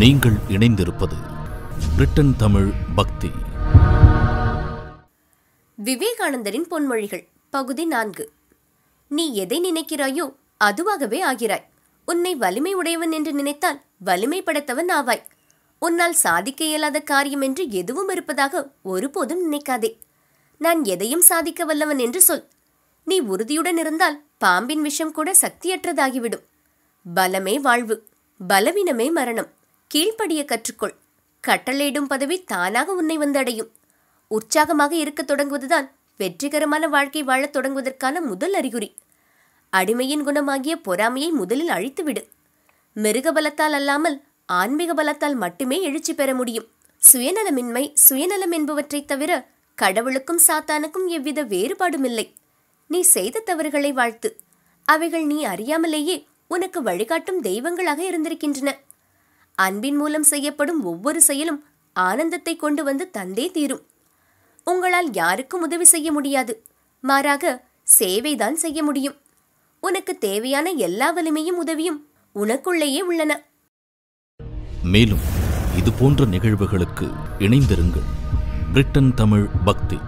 நீங்கள் இணைந்திருப்பது பிரிட்டன் தமிழ் பக்தி விவேகானந்தரின் பொன்மொழிகள் பகுதி நான்கு நீ எதை நினைக்கிறாயோ அதுவாகவே ஆகிறாய் உன்னை வலிமை உடையவன் என்று நினைத்தால் வலிமை படைத்தவன் ஆவாய் உன்னால் சாதிக்க இயலாத காரியம் என்று எதுவும் இருப்பதாக ஒருபோதும் நினைக்காதே நான் எதையும் சாதிக்க வல்லவன் என்று சொல் நீ உறுதியுடன் இருந்தால் பாம்பின் விஷம் கூட சக்தியற்றதாகிவிடும் பலமே வாழ்வு பலவீனமே மரணம் கீழ்ப்படிய கற்றுக்கொள் கட்டளையிடும் பதவி தானாக உன்னை வந்தடையும் உற்சாகமாக இருக்க தொடங்குவதுதான் வெற்றிகரமான வாழ்க்கை வாழத் தொடங்குவதற்கான முதல் அறிகுறி அடிமையின் குணமாகிய பொறாமையை முதலில் அழித்துவிடு மிருக பலத்தால் அல்லாமல் ஆன்மீக பலத்தால் மட்டுமே எழுச்சி பெற முடியும் சுயநலமின்மை சுயநலம் என்பவற்றை தவிர கடவுளுக்கும் சாத்தானுக்கும் எவ்வித வேறுபாடும் இல்லை நீ செய்த தவறுகளை வாழ்த்து அவைகள் நீ அறியாமலேயே உனக்கு வழிகாட்டும் தெய்வங்களாக இருந்திருக்கின்றன அன்பின் மூலம் செய்யப்படும் ஒவ்வொரு செயலும் ஆனந்தத்தை கொண்டு வந்து தந்தே தீரும் உங்களால் யாருக்கும் உதவி செய்ய முடியாது மாறாக சேவைதான் செய்ய முடியும் உனக்கு தேவையான எல்லா வலிமையும் உதவியும் உனக்குள்ளேயே உள்ளன மேலும் இது போன்ற நிகழ்வுகளுக்கு இணைந்திருங்கள் பிரிட்டன் தமிழ் பக்தி